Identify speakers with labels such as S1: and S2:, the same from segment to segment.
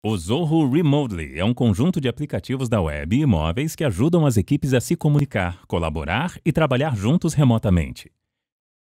S1: O Zorro Remotely é um conjunto de aplicativos da web e móveis que ajudam as equipes a se comunicar, colaborar e trabalhar juntos remotamente.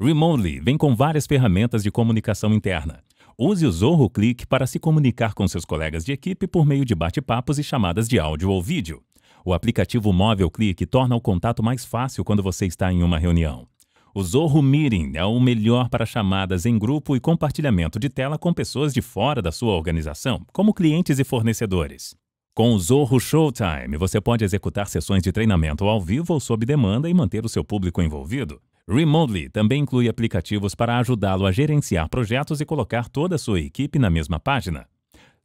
S1: Remotely vem com várias ferramentas de comunicação interna. Use o Zorro Click para se comunicar com seus colegas de equipe por meio de bate-papos e chamadas de áudio ou vídeo. O aplicativo Móvel Click torna o contato mais fácil quando você está em uma reunião. O Zorro Meeting é o melhor para chamadas em grupo e compartilhamento de tela com pessoas de fora da sua organização, como clientes e fornecedores. Com o Zorro Showtime, você pode executar sessões de treinamento ao vivo ou sob demanda e manter o seu público envolvido. Remotely também inclui aplicativos para ajudá-lo a gerenciar projetos e colocar toda a sua equipe na mesma página.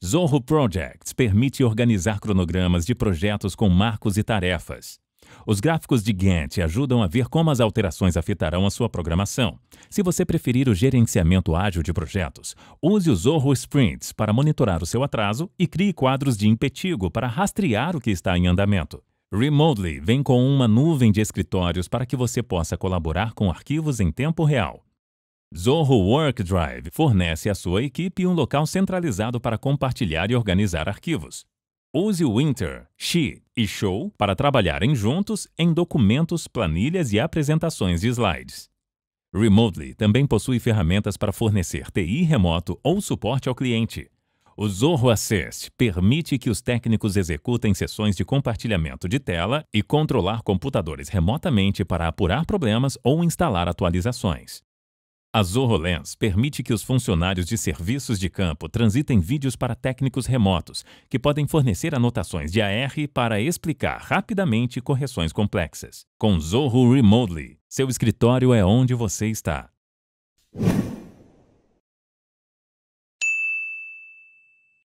S1: Zorro Projects permite organizar cronogramas de projetos com marcos e tarefas. Os gráficos de Gantt ajudam a ver como as alterações afetarão a sua programação. Se você preferir o gerenciamento ágil de projetos, use o Zorro Sprints para monitorar o seu atraso e crie quadros de impetigo para rastrear o que está em andamento. Remotely vem com uma nuvem de escritórios para que você possa colaborar com arquivos em tempo real. Zorro Work Drive fornece à sua equipe um local centralizado para compartilhar e organizar arquivos. Use o Winter, She e Show para trabalharem juntos em documentos, planilhas e apresentações de slides. Remotely também possui ferramentas para fornecer TI remoto ou suporte ao cliente. O Zorro Assist permite que os técnicos executem sessões de compartilhamento de tela e controlar computadores remotamente para apurar problemas ou instalar atualizações. A Zorrolens permite que os funcionários de serviços de campo transitem vídeos para técnicos remotos, que podem fornecer anotações de AR para explicar rapidamente correções complexas. Com Zorro Remotely, seu escritório é onde você está.